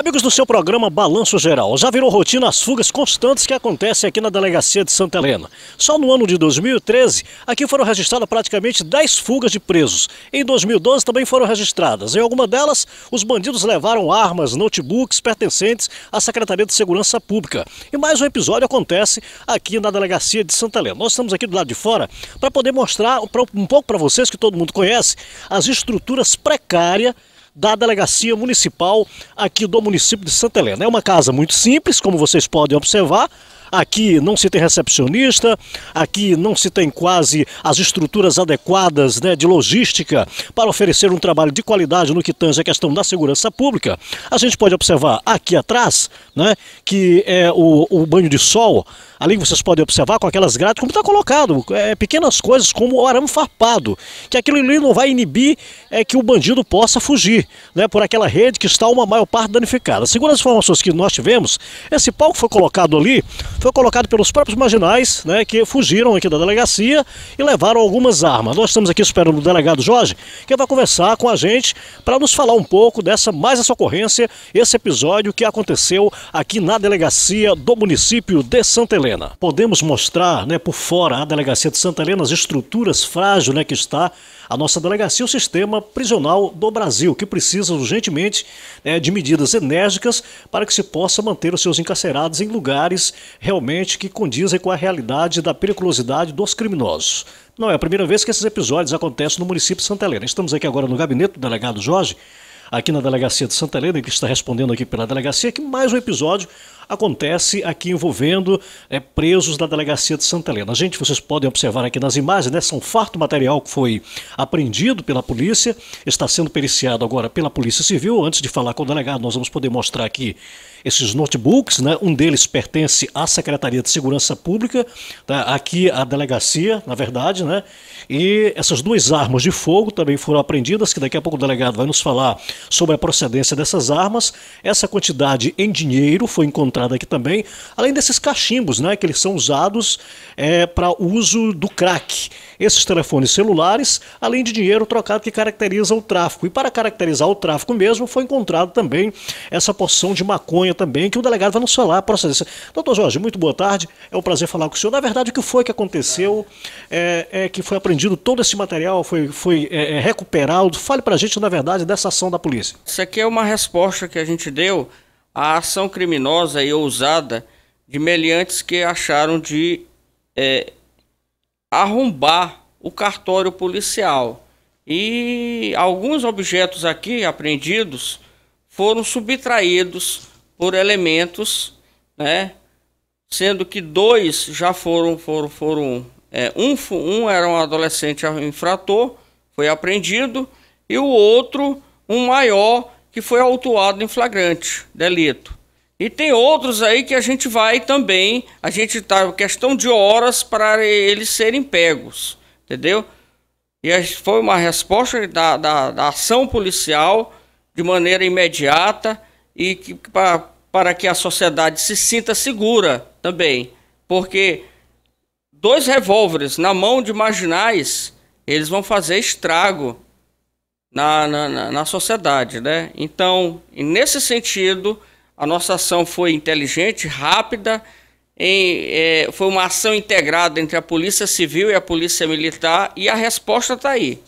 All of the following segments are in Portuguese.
Amigos do seu programa Balanço Geral, já virou rotina as fugas constantes que acontecem aqui na delegacia de Santa Helena. Só no ano de 2013, aqui foram registradas praticamente 10 fugas de presos. Em 2012 também foram registradas. Em alguma delas, os bandidos levaram armas, notebooks pertencentes à Secretaria de Segurança Pública. E mais um episódio acontece aqui na delegacia de Santa Helena. Nós estamos aqui do lado de fora para poder mostrar um pouco para vocês que todo mundo conhece as estruturas precárias da Delegacia Municipal aqui do município de Santa Helena. É uma casa muito simples, como vocês podem observar, Aqui não se tem recepcionista, aqui não se tem quase as estruturas adequadas né, de logística para oferecer um trabalho de qualidade no que tange a questão da segurança pública. A gente pode observar aqui atrás, né, que é o, o banho de sol, ali vocês podem observar com aquelas grades, como está colocado, é, pequenas coisas como o arame farpado, que aquilo ali não vai inibir é, que o bandido possa fugir, né, por aquela rede que está uma maior parte danificada. Segundo as informações que nós tivemos, esse palco foi colocado ali foi colocado pelos próprios marginais, né, que fugiram aqui da delegacia e levaram algumas armas. Nós estamos aqui esperando o delegado Jorge, que vai conversar com a gente para nos falar um pouco dessa mais essa ocorrência, esse episódio que aconteceu aqui na delegacia do município de Santa Helena. Podemos mostrar, né, por fora a delegacia de Santa Helena as estruturas frágeis, né, que está a nossa delegacia, é o sistema prisional do Brasil, que precisa urgentemente né, de medidas enérgicas para que se possa manter os seus encarcerados em lugares realmente que condizem com a realidade da periculosidade dos criminosos. Não é a primeira vez que esses episódios acontecem no município de Santa Helena. Estamos aqui agora no gabinete do delegado Jorge, aqui na delegacia de Santa Helena, que está respondendo aqui pela delegacia, que mais um episódio acontece aqui envolvendo é, presos da delegacia de Santa Helena. Gente, vocês podem observar aqui nas imagens, né? São farto material que foi apreendido pela polícia, está sendo periciado agora pela Polícia Civil. Antes de falar com o delegado, nós vamos poder mostrar aqui esses notebooks, né? Um deles pertence à Secretaria de Segurança Pública, tá? aqui a delegacia, na verdade, né? E essas duas armas de fogo também foram apreendidas, que daqui a pouco o delegado vai nos falar sobre a procedência dessas armas. Essa quantidade em dinheiro foi encontrada aqui também, além desses cachimbos, né, que eles são usados é, para uso do crack. Esses telefones celulares, além de dinheiro trocado que caracteriza o tráfico. E para caracterizar o tráfico mesmo, foi encontrado também essa porção de maconha também, que o delegado vai nos falar. processar. Doutor Jorge, muito boa tarde, é um prazer falar com o senhor. Na verdade, o que foi que aconteceu, é, é que foi apreendido todo esse material, foi, foi é, é recuperado. Fale para a gente, na verdade, dessa ação da polícia. Isso aqui é uma resposta que a gente deu a ação criminosa e ousada de meliantes que acharam de é, arrombar o cartório policial. E alguns objetos aqui apreendidos foram subtraídos por elementos, né? sendo que dois já foram, foram, foram é, um, um era um adolescente infrator, foi apreendido, e o outro, um maior, que foi autuado em flagrante delito. E tem outros aí que a gente vai também, a gente está questão de horas para eles serem pegos, entendeu? E foi uma resposta da, da, da ação policial de maneira imediata e que, pra, para que a sociedade se sinta segura também, porque dois revólveres na mão de marginais, eles vão fazer estrago na, na, na sociedade. Né? Então, nesse sentido, a nossa ação foi inteligente, rápida, em, é, foi uma ação integrada entre a Polícia Civil e a Polícia Militar e a resposta está aí.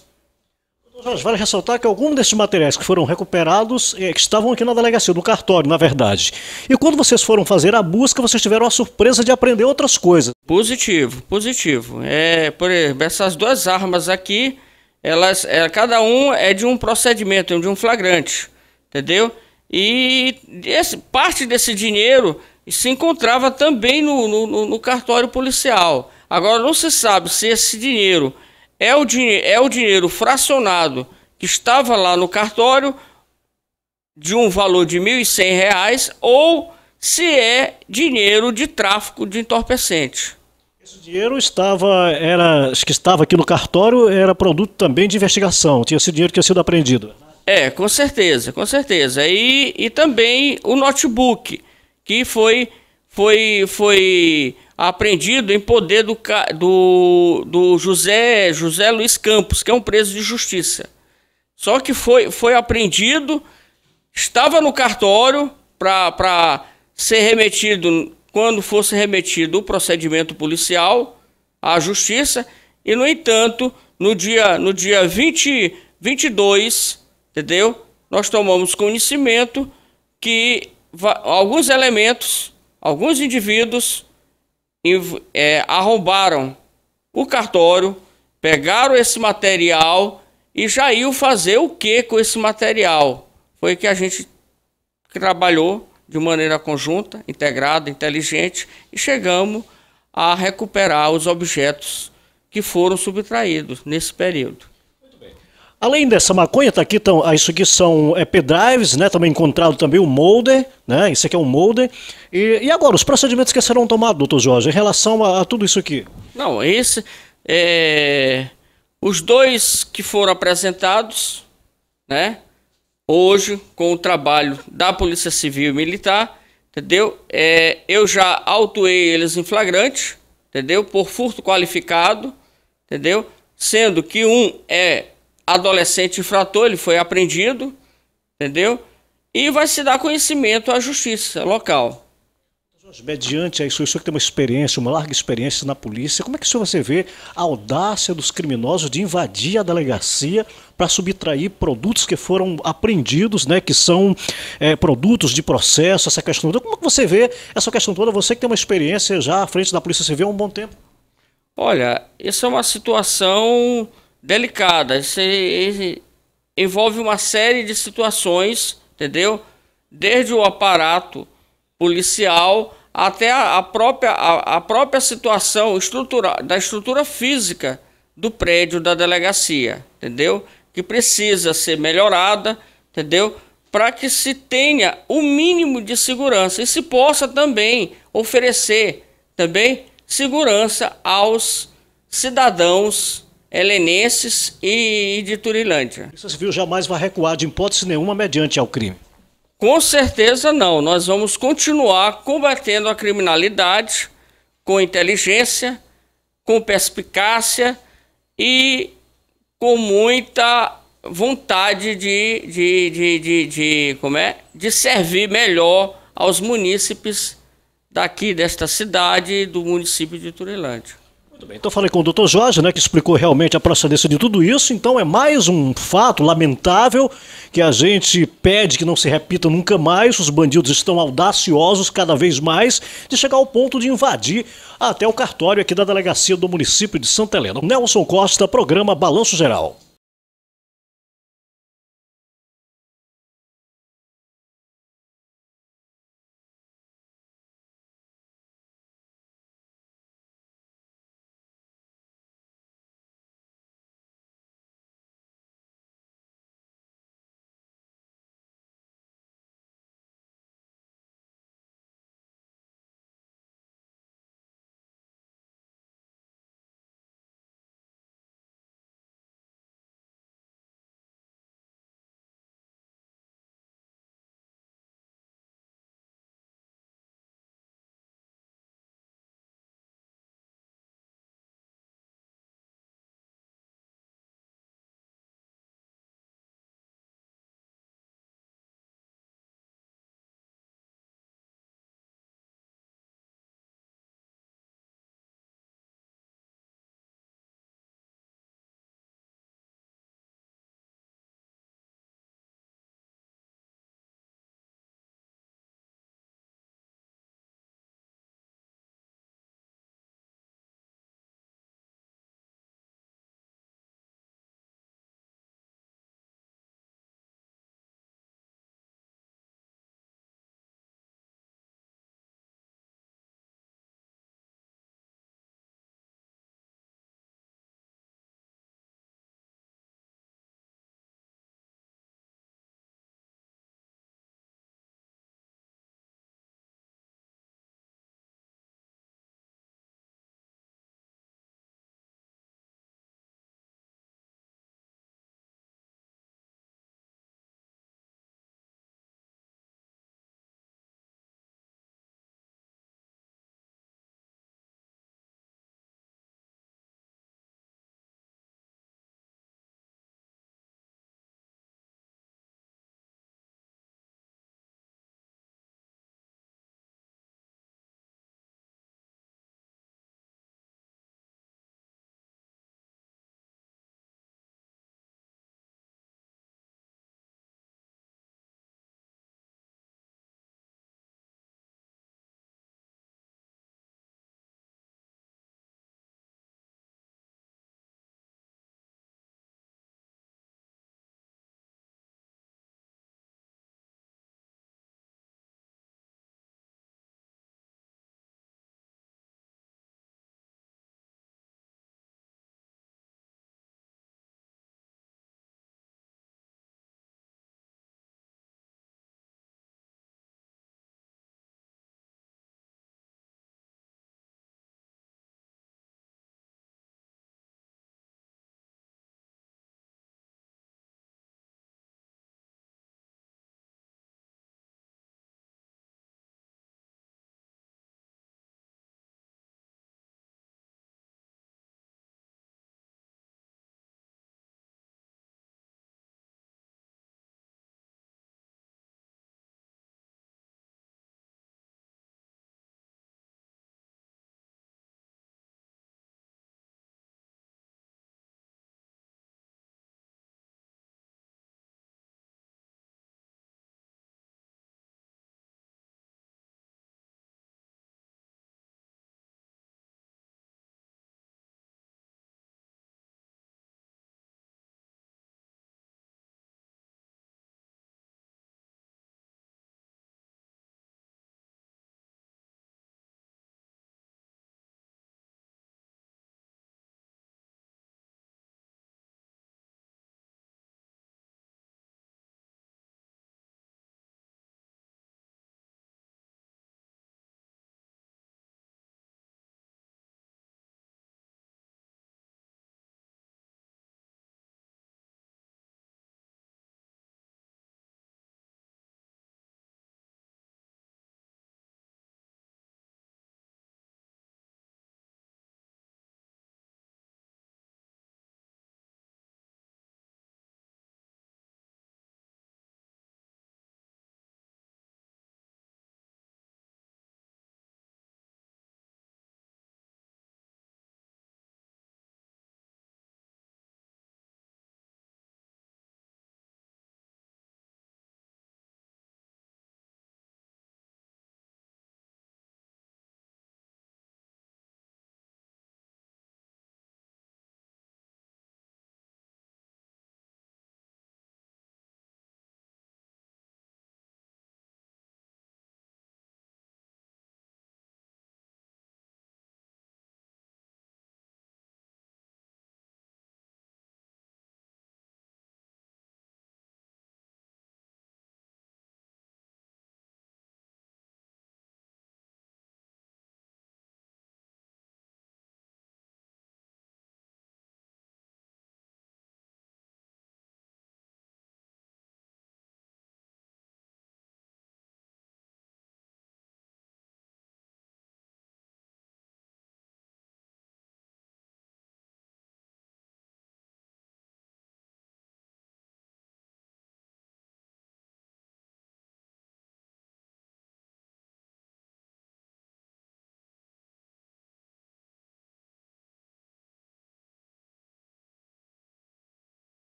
vale ressaltar que alguns desses materiais que foram recuperados é, que estavam aqui na delegacia, no cartório, na verdade. E quando vocês foram fazer a busca, vocês tiveram a surpresa de aprender outras coisas. Positivo, positivo. É, por exemplo, essas duas armas aqui, elas, é, cada um é de um procedimento, de um flagrante, entendeu? E esse, parte desse dinheiro se encontrava também no, no, no, cartório policial. Agora não se sabe se esse dinheiro é o, din é o dinheiro fracionado que estava lá no cartório de um valor de R$ 1.100 ou se é dinheiro de tráfico de entorpecente. Esse dinheiro estava, era, que estava aqui no cartório era produto também de investigação, tinha esse dinheiro que tinha sido apreendido. É, com certeza, com certeza. E, e também o notebook, que foi, foi, foi apreendido em poder do, do, do José, José Luiz Campos, que é um preso de justiça. Só que foi, foi apreendido, estava no cartório para ser remetido quando fosse remetido o procedimento policial à justiça, e no entanto, no dia no dia 20, 22, entendeu? Nós tomamos conhecimento que alguns elementos, alguns indivíduos é, arrombaram o cartório, pegaram esse material e já iam fazer o que com esse material? Foi que a gente trabalhou de maneira conjunta, integrada, inteligente e chegamos a recuperar os objetos que foram subtraídos nesse período. Além dessa maconha, tá aqui, tão, ah, isso aqui são é, pendrives, né? Também encontrado também o molde, molder, né? Isso aqui é um molder. E, e, agora, os procedimentos que serão tomados, doutor Jorge, em relação a, a tudo isso aqui? Não, esse. É, os dois que foram apresentados, né? hoje com o trabalho da Polícia Civil e Militar, entendeu? É, eu já autuei eles em flagrante, entendeu? Por furto qualificado, entendeu? Sendo que um é adolescente infrator, ele foi apreendido, entendeu? E vai se dar conhecimento à justiça local. Mediante a o senhor que tem uma experiência, uma larga experiência na polícia, como é que o senhor você vê a audácia dos criminosos de invadir a delegacia para subtrair produtos que foram apreendidos, né, que são é, produtos de processo, essa questão toda? Como é que você vê essa questão toda? Você que tem uma experiência já à frente da Polícia Civil há um bom tempo. Olha, isso é uma situação delicada. Isso é, envolve uma série de situações, entendeu? Desde o aparato policial até a, a própria, a, a, própria situação estrutural da estrutura física do prédio da delegacia, entendeu? Que precisa ser melhorada, entendeu? Para que se tenha o mínimo de segurança e se possa também oferecer também segurança aos cidadãos helenenses e de Turilândia. A Polícia Civil jamais vai recuar de hipótese nenhuma mediante ao crime. Com certeza não. Nós vamos continuar combatendo a criminalidade com inteligência, com perspicácia e com muita vontade de, de, de, de, de como é? de servir melhor aos munícipes daqui desta cidade do município de Turilândia. Muito bem. Então falei com o doutor Jorge, né, que explicou realmente a procedência de tudo isso. Então é mais um fato lamentável que a gente pede que não se repita nunca mais. Os bandidos estão audaciosos cada vez mais de chegar ao ponto de invadir até o cartório aqui da delegacia do município de Santa Helena. Nelson Costa, programa Balanço Geral.